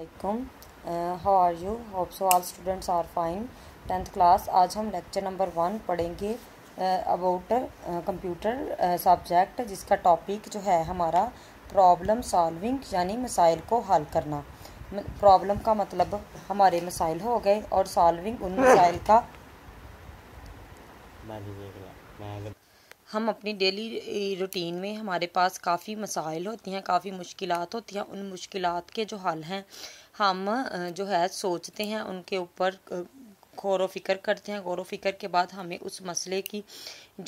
वालेकुम how are you hope so all students are fine tenth class आज हम lecture number one पढ़ेंगे about computer subject जिसका topic जो है हमारा प्रॉब्लम सॉल्विंग यानी मिसाइल को हल करना प्रॉब्लम का मतलब हमारे मिसाइल हो गए और सॉल्विंग उन मसाइल का हम अपनी डेली रूटीन में हमारे पास काफ़ी मसाइल होती हैं काफ़ी मुश्किल होती हैं उन मुश्किल के जो हल हैं हम जो है सोचते हैं उनके ऊपर गौर फिक्र करते हैं गौर फिक्र के बाद हमें उस मसले की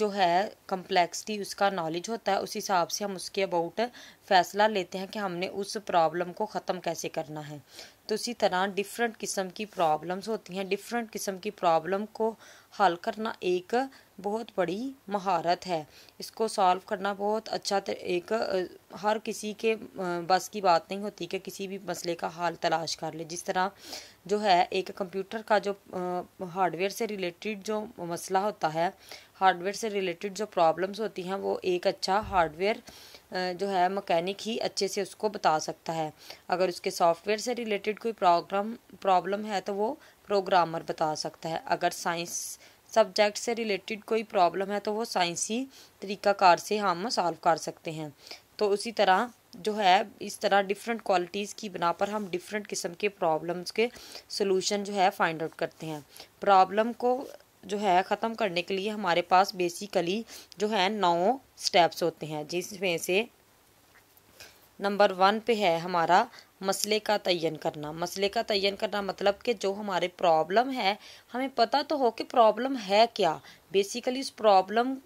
जो है कम्प्लेक्सिटी उसका नॉलेज होता है उस हिसाब से हम उसके अबाउट फ़ैसला लेते हैं कि हमने उस प्रॉब्लम को ख़त्म कैसे करना है तो इसी तरह डिफरेंट किस्म की प्रॉब्लम्स होती हैं डिफरेंट किस्म की प्रॉब्लम को हल करना एक बहुत बड़ी महारत है इसको सॉल्व करना बहुत अच्छा एक हर किसी के बस की बात नहीं होती कि किसी भी मसले का हाल तलाश कर ले जिस तरह जो है एक कंप्यूटर का जो हार्डवेयर से रिलेटेड जो मसला होता है हार्डवेयर से रिलेटेड जो प्रॉब्लम्स होती हैं वो एक अच्छा हार्डवेयर जो है मकैनिक ही अच्छे से उसको बता सकता है अगर उसके सॉफ्टवेयर से रिलेटेड कोई प्रॉब्लम प्रॉब्लम है तो वो प्रोग्रामर बता सकता है अगर साइंस सब्जेक्ट से रिलेटेड कोई प्रॉब्लम है तो वो साइंसी तरीक़ाकार से हाँ, हम सॉल्व कर सकते हैं तो उसी तरह जो है इस तरह डिफरेंट क्वालिटीज़ की बिना पर हम डिफरेंट किस्म के प्रॉब्लम्स के सोलूशन जो है फाइंड आउट करते हैं प्रॉब्लम को जो है ख़त्म करने के लिए हमारे पास बेसिकली जो है नौ स्टेप्स होते हैं जिसमें से नंबर वन पे है हमारा मसले का तयन करना मसले का तयन करना मतलब कि जो हमारे प्रॉब्लम है हमें पता तो हो कि प्रॉब्लम है क्या बेसिकली उस प्रॉब्लम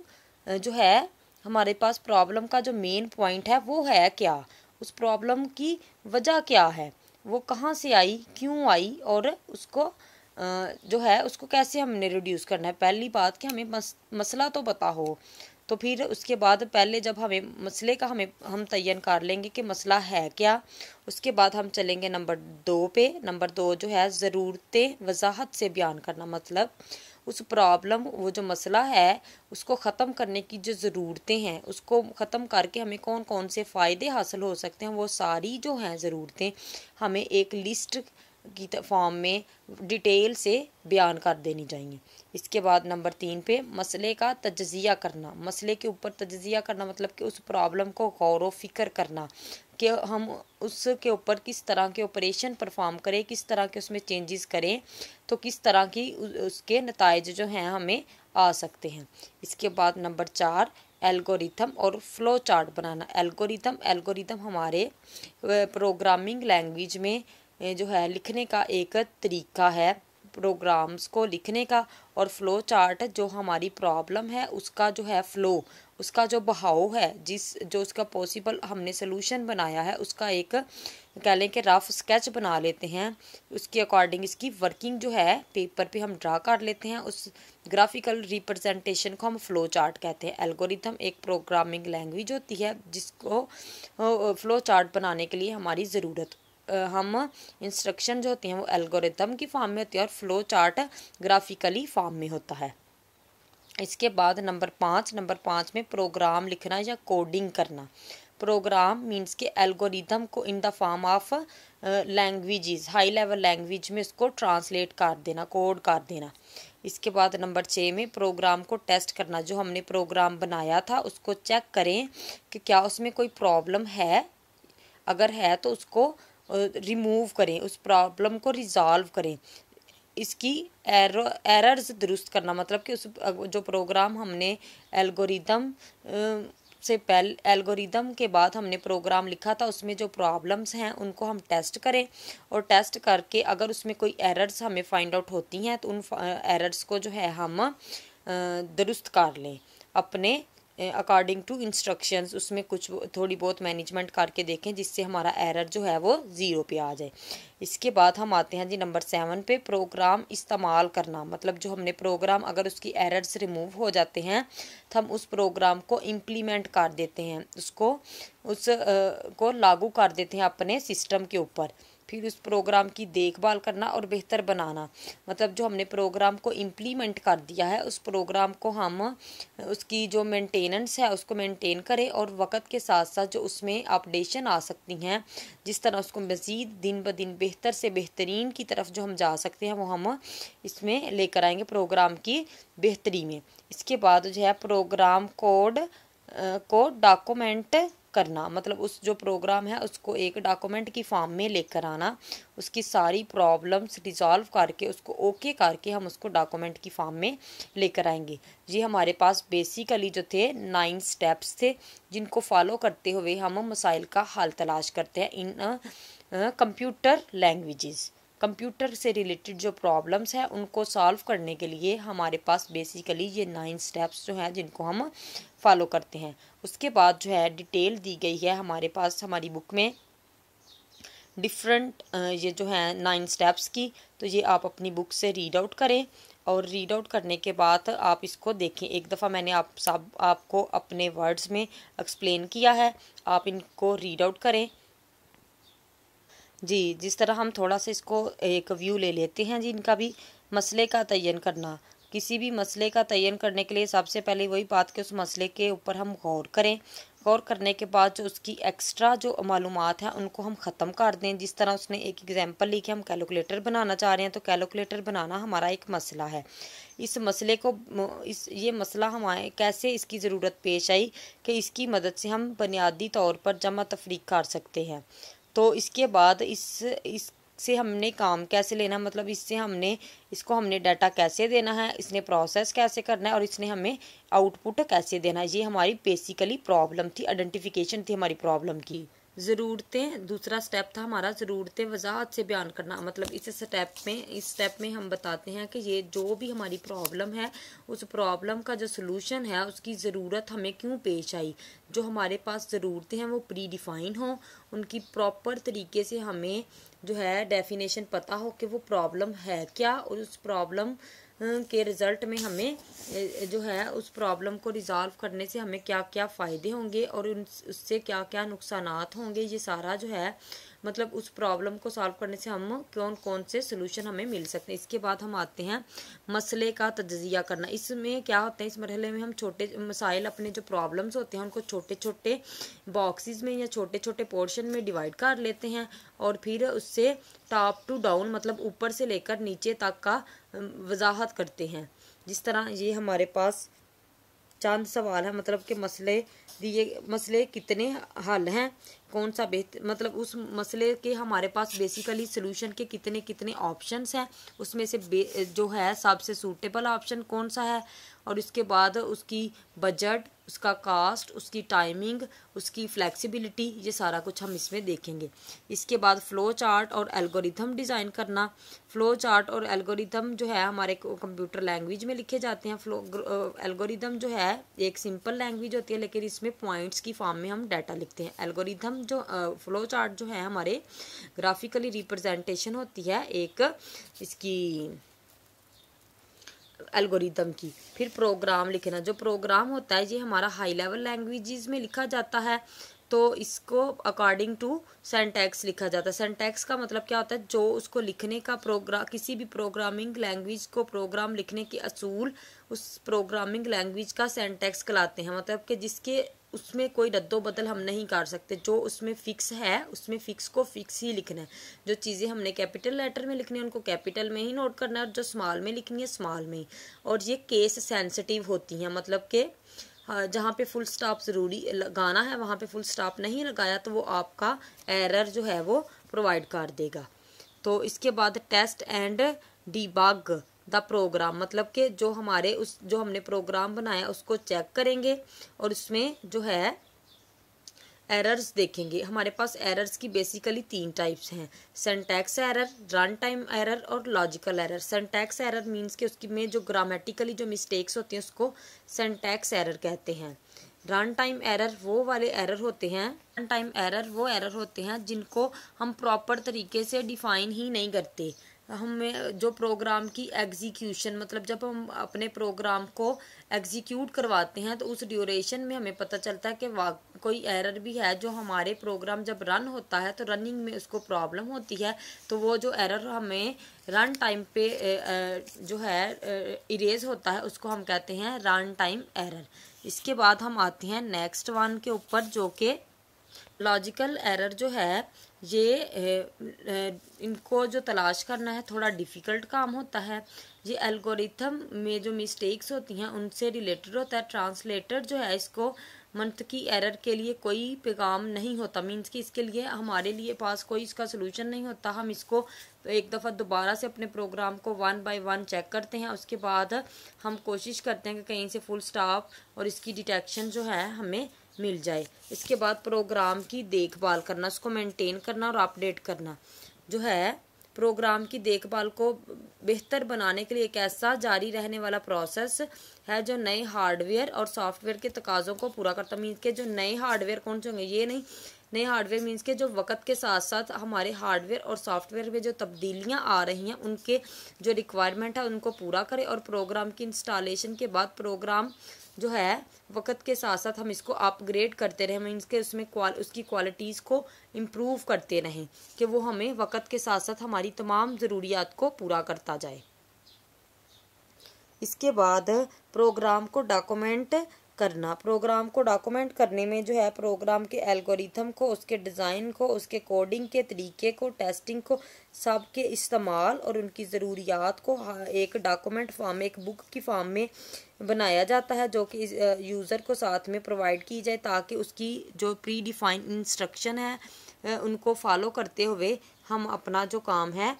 जो है हमारे पास प्रॉब्लम का जो मेन पॉइंट है वो है क्या उस प्रॉब्लम की वजह क्या है वो कहाँ से आई क्यों आई और उसको जो है उसको कैसे हमने रिड्यूस करना है पहली बात कि हमें मस, मसला तो पता हो तो फिर उसके बाद पहले जब हमें मसले का हमें हम तयन कर लेंगे कि मसला है क्या उसके बाद हम चलेंगे नंबर दो पे नंबर दो जो है ज़रूरतें वजाहत से बयान करना मतलब उस प्रॉब्लम वो जो मसला है उसको ख़त्म करने की जो ज़रूरतें हैं उसको ख़त्म करके हमें कौन कौन से फ़ायदे हासिल हो सकते हैं वो सारी जो हैं ज़रूरतें हमें एक लिस्ट की फॉर्म में डिटेल से बयान कर देनी चाहिए इसके बाद नंबर तीन पे मसले का तजिया करना मसले के ऊपर तजिया करना मतलब कि उस प्रॉब्लम को गौर व फिक्र करना कि हम उसके ऊपर किस तरह के ऑपरेशन परफॉर्म करें किस तरह के उसमें चेंजेस करें तो किस तरह की उसके नतज जो हैं हमें आ सकते हैं इसके बाद नंबर चार एल्गोरिथम और फ्लो चार्ट बनाना एल्गोरिथम एल्गोरिथम हमारे प्रोग्रामिंग लैंग्वेज में जो है लिखने का एक तरीका है प्रोग्राम्स को लिखने का और फ्लो चार्ट जो हमारी प्रॉब्लम है उसका जो है फ्लो उसका जो बहाव है जिस जो उसका पॉसिबल हमने सोल्यूशन बनाया है उसका एक कह लें कि रफ स्केच बना लेते हैं उसके अकॉर्डिंग इसकी वर्किंग जो है पेपर पे हम ड्रा कर लेते हैं उस ग्राफिकल रिप्रेजेंटेशन को हम फ्लो चार्ट कहते हैं एल्गोरिथम एक प्रोग्रामिंग लैंग्वेज होती है जिसको फ्लो चार्ट बनाने के लिए हमारी ज़रूरत हम इंस्ट्रक्शन जो होती हैं वो एल्गोरिदम की फॉर्म में होती है और फ्लो चार्ट ग्राफिकली फॉर्म में होता है इसके बाद नंबर पाँच नंबर पाँच में प्रोग्राम लिखना या कोडिंग करना प्रोग्राम मीन्स के एल्गोरिदम को in the form of languages high level language में इसको ट्रांसलेट कर देना कोड कर देना इसके बाद नंबर छः में प्रोग्राम को टेस्ट करना जो हमने प्रोग्राम बनाया था उसको चेक करें कि क्या उसमें कोई प्रॉब्लम है अगर है तो उसको रिमूव करें उस प्रॉब्लम को रिज़ॉल्व करें इसकी एरो एरर्स दुरुस्त करना मतलब कि उस जो प्रोग्राम हमने एल्गोरिदम से पहले एल्गोरिदम के बाद हमने प्रोग्राम लिखा था उसमें जो प्रॉब्लम्स हैं उनको हम टेस्ट करें और टेस्ट करके अगर उसमें कोई एरर्स हमें फाइंड आउट होती हैं तो उन एरर्स को जो है हम दुरुस्त कर लें अपने अकॉर्डिंग टू इंस्ट्रक्शंस उसमें कुछ थोड़ी बहुत मैनेजमेंट करके देखें जिससे हमारा एरर जो है वो ज़ीरो पे आ जाए इसके बाद हम आते हैं जी नंबर सेवन पे प्रोग्राम इस्तेमाल करना मतलब जो हमने प्रोग्राम अगर उसकी एरर्स रिमूव हो जाते हैं तो हम उस प्रोग्राम को इम्प्लीमेंट कर देते हैं उसको उस आ, को लागू कर देते हैं अपने सिस्टम के ऊपर फिर उस प्रोग्राम की देखभाल करना और बेहतर बनाना मतलब जो हमने प्रोग्राम को इम्प्लीमेंट कर दिया है उस प्रोग्राम को हम उसकी जो मेंटेनेंस है उसको मेंटेन करें और वक्त के साथ साथ जो उसमें अपडेशन आ सकती हैं जिस तरह उसको मज़ीद दिन ब दिन बेहतर से बेहतरीन की तरफ जो हम जा सकते हैं वो हम इसमें लेकर आएंगे प्रोग्राम की बेहतरी में इसके बाद जो है प्रोग्राम कोड को डॉक्यूमेंट करना मतलब उस जो प्रोग्राम है उसको एक डॉक्यूमेंट की फॉर्म में लेकर आना उसकी सारी प्रॉब्लम्स रिजॉल्व करके उसको ओके करके हम उसको डॉक्यूमेंट की फॉर्म में लेकर आएंगे जी हमारे पास बेसिकली जो थे नाइन स्टेप्स थे जिनको फॉलो करते हुए हम मसाइल का हल तलाश करते हैं इन कंप्यूटर लैंग्वेजेस कंप्यूटर से रिलेटेड जो प्रॉब्लम्स हैं उनको सॉल्व करने के लिए हमारे पास बेसिकली ये नाइन स्टेप्स जो हैं जिनको हम फॉलो करते हैं उसके बाद जो है डिटेल दी गई है हमारे पास हमारी बुक में डिफरेंट ये जो है नाइन स्टेप्स की तो ये आप अपनी बुक से रीड आउट करें और रीड आउट करने के बाद आप इसको देखें एक दफ़ा मैंने आप सब आपको अपने वर्ड्स में एक्सप्लेन किया है आप इनको रीड आउट करें जी जिस तरह हम थोड़ा सा इसको एक व्यू ले लेते हैं जी इनका भी मसले का तयन करना किसी भी मसले का तयन करने के लिए सबसे पहले वही बात कि उस मसले के ऊपर हम गौर करें गौर करने के बाद जो उसकी एक्स्ट्रा जो मालूम हैं उनको हम ख़त्म कर दें जिस तरह उसने एक एग्जांपल ली कि हम कैलकुलेटर बनाना चाह रहे हैं तो कैलकुलेटर बनाना हमारा एक मसला है इस मसले को इस ये मसला हमारे कैसे इसकी ज़रूरत पेश आई कि इसकी मदद से हम बुनियादी तौर पर जमा तफरीक कर सकते हैं तो इसके बाद इस इस से हमने काम कैसे लेना मतलब इससे हमने इसको हमने डाटा कैसे देना है इसने प्रोसेस कैसे करना है और इसने हमें आउटपुट कैसे देना है ये हमारी बेसिकली प्रॉब्लम थी आइडेंटिफिकेशन थी हमारी प्रॉब्लम की ज़रूरतें दूसरा स्टेप था हमारा ज़रूरतें वजाहत से बयान करना मतलब इस स्टेप में इस स्टेप में हम बताते हैं कि ये जो भी हमारी प्रॉब्लम है उस प्रॉब्लम का जो सलूशन है उसकी ज़रूरत हमें क्यों पेश आई जो हमारे पास ज़रूरतें हैं वो प्री डिफाइन हों उनकी प्रॉपर तरीके से हमें जो है डेफिनेशन पता हो कि वो प्रॉब्लम है क्या और उस प्रॉब्लम के रिज़ल्ट में हमें जो है उस प्रॉब्लम को रिज़ॉल्व करने से हमें क्या क्या फ़ायदे होंगे और उन उससे क्या क्या नुकसान होंगे ये सारा जो है मतलब उस प्रॉब्लम को सॉल्व करने से हम कौन कौन से सोल्यूशन हमें मिल सकते हैं इसके बाद हम आते हैं मसले का तजिया करना इसमें क्या होता है इस मरहले में हम छोटे मसाइल अपने जो प्रॉब्लम्स होते हैं उनको छोटे छोटे बॉक्सेस में या छोटे छोटे पोर्शन में डिवाइड कर लेते हैं और फिर उससे टॉप टू डाउन मतलब ऊपर से लेकर नीचे तक का वजाहत करते हैं जिस तरह ये हमारे पास चंद सवाल है मतलब कि मसले दिए मसले कितने हल हैं कौन सा बेहतर मतलब उस मसले के हमारे पास बेसिकली सोल्यूशन के कितने कितने ऑप्शंस हैं उसमें से जो है सबसे सूटेबल ऑप्शन कौन सा है और इसके बाद उसकी बजट उसका कास्ट उसकी टाइमिंग उसकी फ्लेक्सिबिलिटी ये सारा कुछ हम इसमें देखेंगे इसके बाद फ्लो चार्ट और एल्गोरिथम डिज़ाइन करना फ्लो चार्ट और एल्गोरिथम जो है हमारे कंप्यूटर लैंग्वेज में लिखे जाते हैं फ्लो एल्गोरिथम जो है एक सिंपल लैंग्वेज होती है लेकिन इसमें पॉइंट्स की फॉर्म में हम डाटा लिखते हैं एल्गोरिथम हम जो फ्लो चार्ट जो है हमारे ग्राफिकली रिप्रेजेंटेशन होती है एक इसकी एल्गोरिदम की फिर प्रोग्राम लिखना जो प्रोग्राम होता है ये हमारा हाई लेवल लैंग्वेजेस में लिखा जाता है तो इसको अकॉर्डिंग टू सेंटैक्स लिखा जाता है सेंटैक्स का मतलब क्या होता है जो उसको लिखने का प्रोग्राम किसी भी प्रोग्रामिंग लैंग्वेज को प्रोग्राम लिखने के असूल उस प्रोग्रामिंग लैंग्वेज का सेंटैक्स कहलाते हैं मतलब कि जिसके उसमें कोई रद्दो बदल हम नहीं कर सकते जो उसमें फ़िक्स है उसमें फ़िक्स को फ़िक्स ही लिखना है जो चीज़ें हमने कैपिटल लेटर में लिखनी है उनको कैपिटल में ही नोट करना है और जो स्मॉल में लिखनी है स्मॉल में ही और ये केस सेंसिटिव होती हैं मतलब कि हाँ, जहाँ पे फुल स्टॉप ज़रूरी लगाना है वहाँ पे फुल स्टॉप नहीं लगाया तो वो आपका एरर जो है वो प्रोवाइड कर देगा तो इसके बाद test and debug the program मतलब कि जो हमारे उस जो हमने प्रोग्राम बनाया उसको चेक करेंगे और उसमें जो है एरर्स देखेंगे हमारे पास एरर्स की बेसिकली तीन टाइप्स हैं syntax error run time error और logical error syntax error means के उसकी में जो ग्रामेटिकली जो मिस्टेक्स होती हैं उसको सेंटैक्स एरर कहते हैं रन टाइम एरर वो वाले एरर होते हैं रन टाइम एरर वो एरर होते हैं जिनको हम प्रॉपर तरीके से डिफाइन ही नहीं करते हमें जो प्रोग्राम की एग्जीक्यूशन मतलब जब हम अपने प्रोग्राम को एग्जीक्यूट करवाते हैं तो उस ड्यूरेशन में हमें पता चलता है कि कोई एरर भी है जो हमारे प्रोग्राम जब रन होता है तो रनिंग में उसको प्रॉब्लम होती है तो वो जो एरर हमें रन टाइम पे जो है इरेज होता है उसको हम कहते हैं रन टाइम एरर इसके बाद हम आते हैं नेक्स्ट वन के ऊपर जो कि लॉजिकल एरर जो है ये इनको जो तलाश करना है थोड़ा डिफ़िकल्ट काम होता है ये एल्गोरिथम में जो मिस्टेक्स होती हैं उनसे रिलेटेड होता है ट्रांसलेटर जो है इसको की एरर के लिए कोई पैगाम नहीं होता मीन्स कि इसके लिए हमारे लिए पास कोई इसका सलूशन नहीं होता हम इसको एक दफ़ा दोबारा से अपने प्रोग्राम को वन बाय वन चेक करते हैं उसके बाद हम कोशिश करते हैं कि कहीं से फुल स्टॉप और इसकी डिटेक्शन जो है हमें मिल जाए इसके बाद प्रोग्राम की देखभाल करना उसको मेंटेन करना और अपडेट करना जो है प्रोग्राम की देखभाल को बेहतर बनाने के लिए एक ऐसा जारी रहने वाला प्रोसेस है जो नए हार्डवेयर और सॉफ्टवेयर के तकाजों को पूरा करता मीन्स के जो नए हार्डवेयर कौन से होंगे ये नहीं नए हार्डवेयर मीन्स के जो वक्त के साथ साथ हमारे हार्डवेयर और सॉफ्टवेयर में जो तब्दीलियां आ रही हैं उनके जो रिक्वायरमेंट है उनको पूरा करें और प्रोग्राम की इंस्टॉलेशन के बाद प्रोग्राम जो है वक्त के साथ साथ हम इसको अपग्रेड करते रहें मीन्स के उसमें क्वाल उसकी क्वालिटीज़ को इम्प्रूव करते रहें कि वो हमें वक्त के साथ साथ हमारी तमाम ज़रूरियात को पूरा करता जाए इसके बाद प्रोग्राम को डॉक्यूमेंट करना प्रोग्राम को डॉक्यूमेंट करने में जो है प्रोग्राम के एल्गोरिथम को उसके डिज़ाइन को उसके कोडिंग के तरीके को टेस्टिंग को सब के इस्तेमाल और उनकी ज़रूरियात को एक डॉक्यूमेंट फॉर्म एक बुक की फॉर्म में बनाया जाता है जो कि यूज़र को साथ में प्रोवाइड की जाए ताकि उसकी जो प्री डिफाइन इंस्ट्रक्शन है उनको फॉलो करते हुए हम अपना जो काम है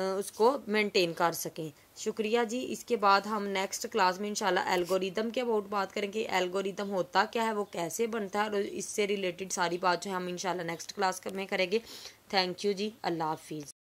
उसको मेंटेन कर सकें शुक्रिया जी इसके बाद हम नेक्स्ट क्लास में इंशाल्लाह एल्गोरिदम के अबाउट बात करेंगे एल्गोरिदम होता क्या है वो कैसे बनता है और इससे रिलेटेड सारी बात जो है हम इंशाल्लाह नेक्स्ट क्लास में करेंगे थैंक यू जी अल्लाह हाफिज़